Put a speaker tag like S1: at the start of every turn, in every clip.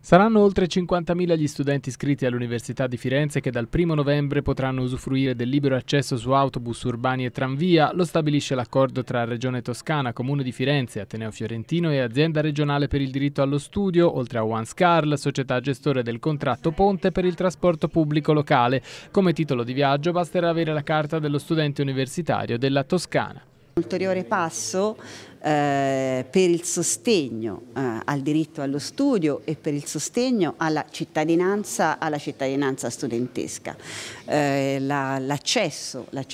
S1: Saranno oltre 50.000 gli studenti iscritti all'Università di Firenze che dal 1 novembre potranno usufruire del libero accesso su autobus urbani e tranvia, lo stabilisce l'accordo tra Regione Toscana, Comune di Firenze, Ateneo Fiorentino e Azienda Regionale per il Diritto allo Studio, oltre a OneScarl, società gestore del contratto Ponte per il trasporto pubblico locale. Come titolo di viaggio basterà avere la carta dello studente universitario della Toscana.
S2: Un Ulteriore passo eh, per il sostegno eh, al diritto allo studio e per il sostegno alla cittadinanza, alla cittadinanza studentesca. Eh, l'accesso, la,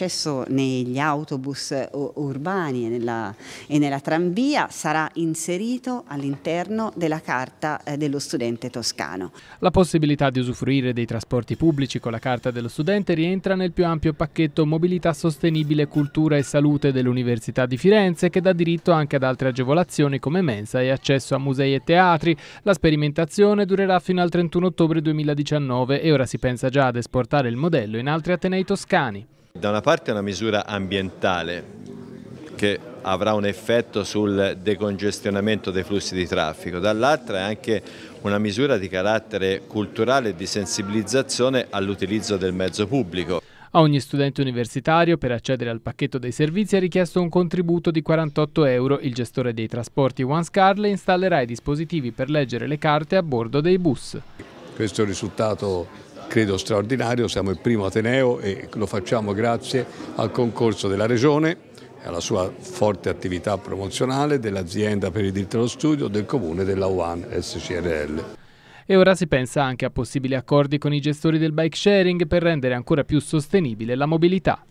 S2: negli autobus eh, urbani e nella, e nella, tranvia sarà inserito all'interno della carta eh, dello studente toscano.
S1: La possibilità di usufruire dei trasporti pubblici con la carta dello studente rientra nel più ampio pacchetto mobilità sostenibile, cultura e salute dell'Università di Firenze che dà diritto a anche ad altre agevolazioni come mensa e accesso a musei e teatri. La sperimentazione durerà fino al 31 ottobre 2019 e ora si pensa già ad esportare il modello in altri atenei toscani.
S3: Da una parte è una misura ambientale che avrà un effetto sul decongestionamento dei flussi di traffico, dall'altra è anche una misura di carattere culturale e di sensibilizzazione all'utilizzo del mezzo pubblico.
S1: A ogni studente universitario per accedere al pacchetto dei servizi è richiesto un contributo di 48 euro. Il gestore dei trasporti One Scarle installerà i dispositivi per leggere le carte a bordo dei bus.
S4: Questo è un risultato credo straordinario, siamo il primo Ateneo e lo facciamo grazie al concorso della Regione alla sua forte attività promozionale dell'azienda per il diritto allo studio del comune della UAN SCRL.
S1: E ora si pensa anche a possibili accordi con i gestori del bike sharing per rendere ancora più sostenibile la mobilità.